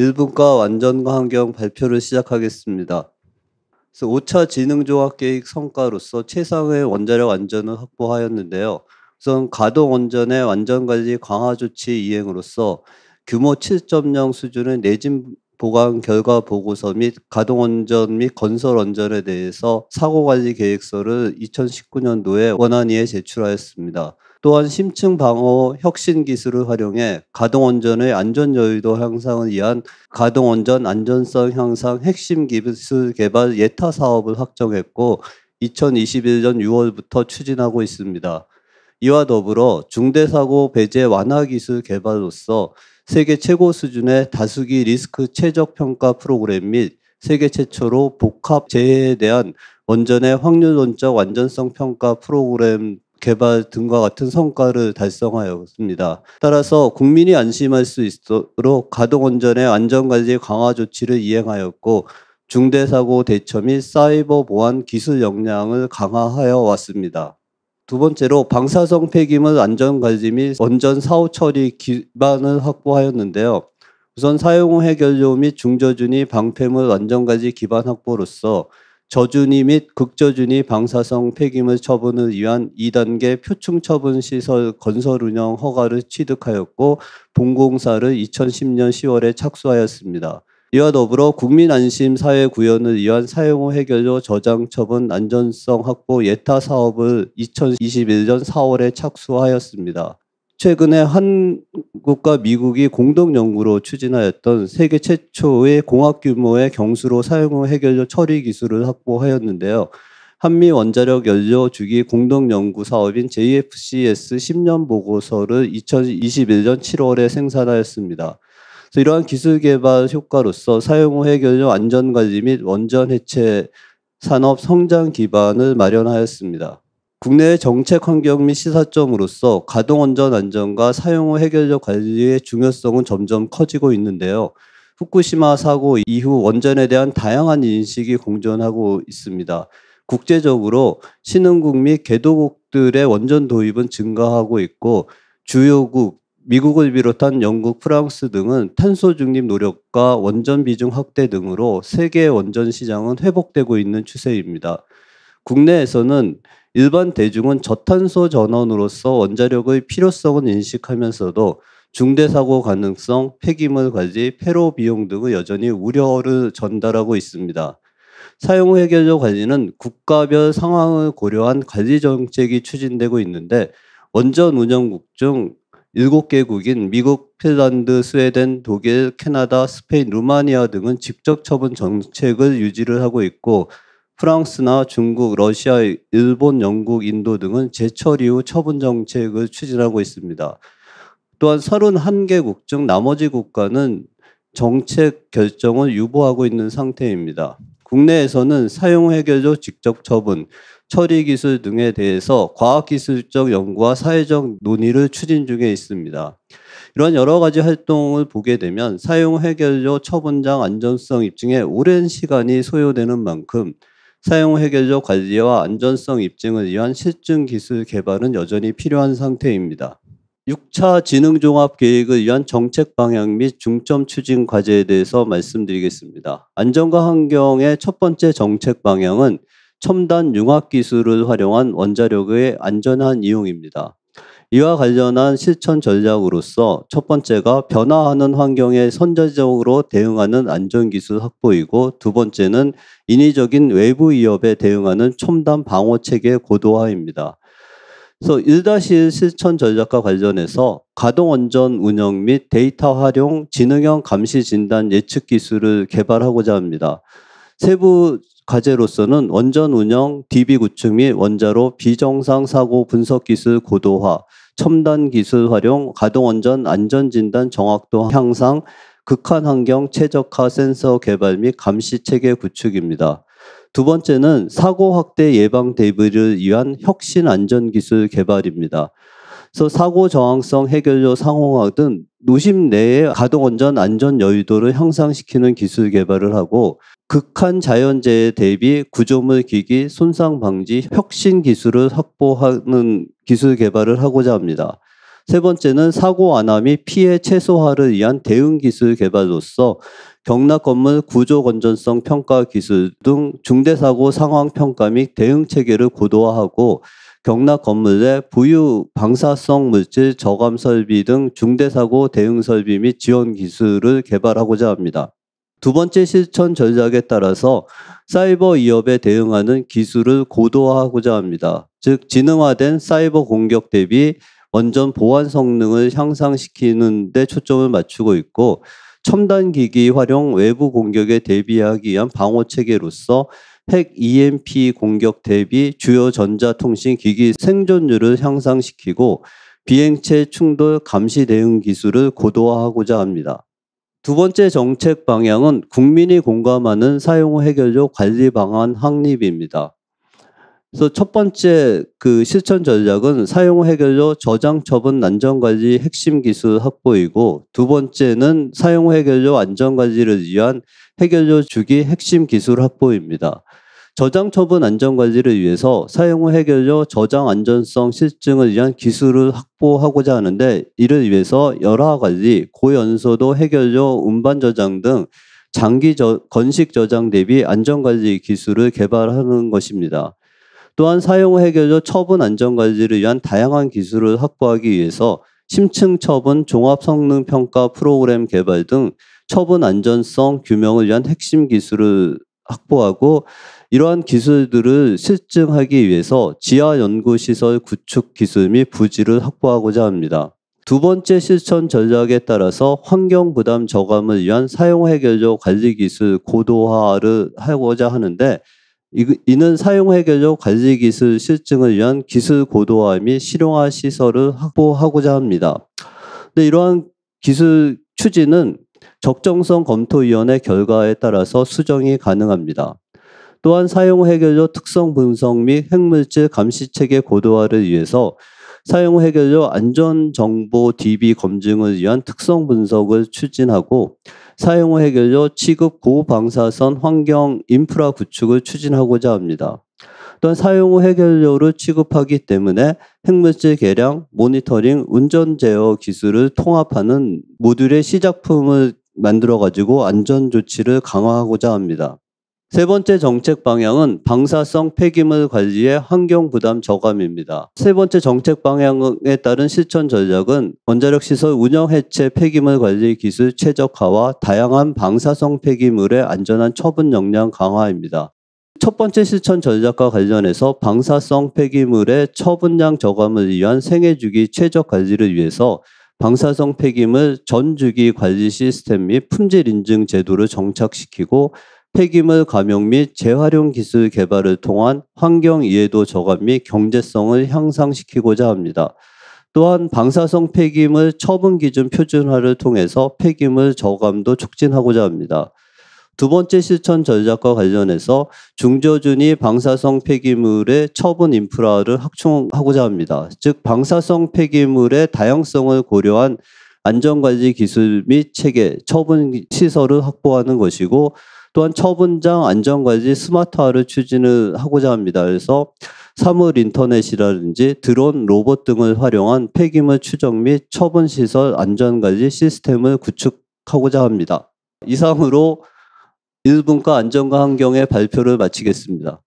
일분과 완전 환경 발표를 시작하겠습니다. 그래서 5차 지능조합계획 성과로서 최상의 원자력 안전을 확보하였는데요. 우선 가동 원전의 완전관리 강화 조치 이행으로서 규모 7.0 수준의 내진 보강 결과 보고서 및 가동 원전 및 건설 원전에 대해서 사고 관리 계획서를 2019년도에 원안위에 제출하였습니다. 또한 심층 방어 혁신 기술을 활용해 가동원전의 안전 여유도 향상을 위한 가동원전 안전성 향상 핵심 기술 개발 예타 사업을 확정했고 2021년 6월부터 추진하고 있습니다. 이와 더불어 중대사고 배제 완화 기술 개발로서 세계 최고 수준의 다수기 리스크 최적 평가 프로그램 및 세계 최초로 복합 재해에 대한 원전의 확률론적 완전성 평가 프로그램 개발 등과 같은 성과를 달성하였습니다. 따라서 국민이 안심할 수 있도록 가동원전의 안전관리 강화 조치를 이행하였고 중대사고 대처 및 사이버 보안 기술 역량을 강화하여 왔습니다. 두 번째로 방사성 폐기물 안전관리 및 원전 사후 처리 기반을 확보하였는데요. 우선 사용 후 해결료 및중저준이 방패물 안전관리 기반 확보로서 저준위 및 극저준위 방사성 폐기물 처분을 위한 2단계 표층 처분 시설 건설 운영 허가를 취득하였고 본공사를 2010년 10월에 착수하였습니다. 이와 더불어 국민 안심 사회 구현을 위한 사용후 해결료 저장 처분 안전성 확보 예타 사업을 2021년 4월에 착수하였습니다. 최근에 한국과 미국이 공동 연구로 추진하였던 세계 최초의 공학 규모의 경수로 사용 후 해결료 처리 기술을 확보하였는데요. 한미 원자력 연료 주기 공동 연구 사업인 JFCS 10년 보고서를 2021년 7월에 생산하였습니다. 그래서 이러한 기술 개발 효과로서 사용 후 해결료 안전 관리 및 원전 해체 산업 성장 기반을 마련하였습니다. 국내의 정책 환경 및 시사점으로서 가동 원전 안전과 사용 후 해결적 관리의 중요성은 점점 커지고 있는데요. 후쿠시마 사고 이후 원전에 대한 다양한 인식이 공존하고 있습니다. 국제적으로 신흥국 및 개도국들의 원전 도입은 증가하고 있고 주요국 미국을 비롯한 영국, 프랑스 등은 탄소 중립 노력과 원전 비중 확대 등으로 세계 원전 시장은 회복되고 있는 추세입니다. 국내에서는 일반 대중은 저탄소 전원으로서 원자력의 필요성은 인식하면서도 중대 사고 가능성, 폐기물 관리, 폐로 비용 등을 여전히 우려를 전달하고 있습니다. 사용 해결료 관리는 국가별 상황을 고려한 관리 정책이 추진되고 있는데 원전 운영국 중 7개국인 미국, 핀란드, 스웨덴, 독일, 캐나다, 스페인, 루마니아 등은 직접 처분 정책을 유지를 하고 있고 프랑스나 중국, 러시아, 일본, 영국, 인도 등은 제철 이후 처분 정책을 추진하고 있습니다. 또한 31개국 중 나머지 국가는 정책 결정을 유보하고 있는 상태입니다. 국내에서는 사용 해결료 직접 처분, 처리 기술 등에 대해서 과학기술적 연구와 사회적 논의를 추진 중에 있습니다. 이런 여러 가지 활동을 보게 되면 사용 해결료 처분장 안전성 입증에 오랜 시간이 소요되는 만큼 사용 해결적 관리와 안전성 입증을 위한 실증 기술 개발은 여전히 필요한 상태입니다. 6차 지능종합계획을 위한 정책 방향 및 중점 추진 과제에 대해서 말씀드리겠습니다. 안전과 환경의 첫 번째 정책 방향은 첨단 융합 기술을 활용한 원자력의 안전한 이용입니다. 이와 관련한 실천 전략으로서 첫 번째가 변화하는 환경에 선제적으로 대응하는 안전기술 확보이고 두 번째는 인위적인 외부 위협에 대응하는 첨단 방어 체계 고도화입니다. 그래서 1-1 실천 전략과 관련해서 가동 원전 운영 및 데이터 활용 지능형 감시 진단 예측 기술을 개발하고자 합니다. 세부 과제로서는 원전 운영, DB 구축 및 원자로 비정상 사고 분석 기술 고도화, 첨단 기술 활용, 가동 원전 안전 진단 정확도 향상, 극한 환경 최적화 센서 개발 및 감시 체계 구축입니다. 두 번째는 사고 확대 예방 대비를 위한 혁신 안전 기술 개발입니다. 그래서 사고 저항성 해결료 상호화 등 노심 내에 가동 원전 안전 여유도를 향상시키는 기술 개발을 하고 극한 자연재해 대비 구조물 기기 손상 방지 혁신 기술을 확보하는 기술 개발을 하고자 합니다. 세 번째는 사고 완화 및 피해 최소화를 위한 대응 기술 개발로서 경락 건물 구조 건전성 평가 기술 등 중대 사고 상황 평가 및 대응 체계를 고도화하고 경락 건물의 부유 방사성 물질 저감 설비 등 중대 사고 대응 설비 및 지원 기술을 개발하고자 합니다. 두 번째 실천 전략에 따라서 사이버 위협에 대응하는 기술을 고도화하고자 합니다. 즉 지능화된 사이버 공격 대비 원전 보안 성능을 향상시키는 데 초점을 맞추고 있고 첨단 기기 활용 외부 공격에 대비하기 위한 방어 체계로서 핵 EMP 공격 대비 주요 전자통신 기기 생존율을 향상시키고 비행체 충돌 감시 대응 기술을 고도화하고자 합니다. 두 번째 정책 방향은 국민이 공감하는 사용 해결료 관리 방안 확립입니다. 그래서 첫 번째 그 실천 전략은 사용 해결료 저장 처분 안전 관리 핵심 기술 확보이고 두 번째는 사용 해결료 안전 관리를 위한 해결료 주기 핵심 기술 확보입니다. 저장 처분 안전 관리를 위해서 사용 해결료 저장 안전성 실증을 위한 기술을 확보하고자 하는데 이를 위해서 열화 관리, 고연소도 해결료 운반 저장 등 장기 저, 건식 저장 대비 안전 관리 기술을 개발하는 것입니다. 또한 사용 해결적 처분 안전관리를 위한 다양한 기술을 확보하기 위해서 심층 처분 종합 성능 평가 프로그램 개발 등 처분 안전성 규명을 위한 핵심 기술을 확보하고 이러한 기술들을 실증하기 위해서 지하 연구시설 구축 기술 및 부지를 확보하고자 합니다. 두 번째 실천 전략에 따라서 환경 부담 저감을 위한 사용 해결적 관리 기술 고도화를 하고자 하는데 이는 사용해결적 관리기술 실증을 위한 기술 고도화 및 실용화 시설을 확보하고자 합니다. 근데 이러한 기술 추진은 적정성 검토위원회 결과에 따라서 수정이 가능합니다. 또한 사용해결적 특성 분석 및 핵물질 감시 체계 고도화를 위해서 사용해결적 안전정보 DB 검증을 위한 특성 분석을 추진하고 사용후 해결료 취급 고방사선 환경 인프라 구축을 추진하고자 합니다. 또한 사용후 해결료를 취급하기 때문에 핵물질 개량, 모니터링, 운전 제어 기술을 통합하는 모듈의 시작품을 만들어 가지고 안전 조치를 강화하고자 합니다. 세 번째 정책 방향은 방사성 폐기물 관리의 환경 부담 저감입니다. 세 번째 정책 방향에 따른 실천 전략은 원자력 시설 운영 해체 폐기물 관리 기술 최적화와 다양한 방사성 폐기물의 안전한 처분 역량 강화입니다. 첫 번째 실천 전략과 관련해서 방사성 폐기물의 처분량 저감을 위한 생애 주기 최적 관리를 위해서 방사성 폐기물 전주기 관리 시스템 및 품질 인증 제도를 정착시키고 폐기물 감용 및 재활용 기술 개발을 통한 환경 이해도 저감 및 경제성을 향상시키고자 합니다. 또한 방사성 폐기물 처분 기준 표준화를 통해서 폐기물 저감도 촉진하고자 합니다. 두 번째 실천 전략과 관련해서 중저준이 방사성 폐기물의 처분 인프라를 확충하고자 합니다. 즉 방사성 폐기물의 다양성을 고려한 안전관리 기술 및 체계, 처분 시설을 확보하는 것이고 또한 처분장 안전관리 스마트화를 추진하고자 을 합니다. 그래서 사물 인터넷이라든지 드론 로봇 등을 활용한 폐기물 추적 및 처분 시설 안전관리 시스템을 구축하고자 합니다. 이상으로 일분과 안전과 환경의 발표를 마치겠습니다.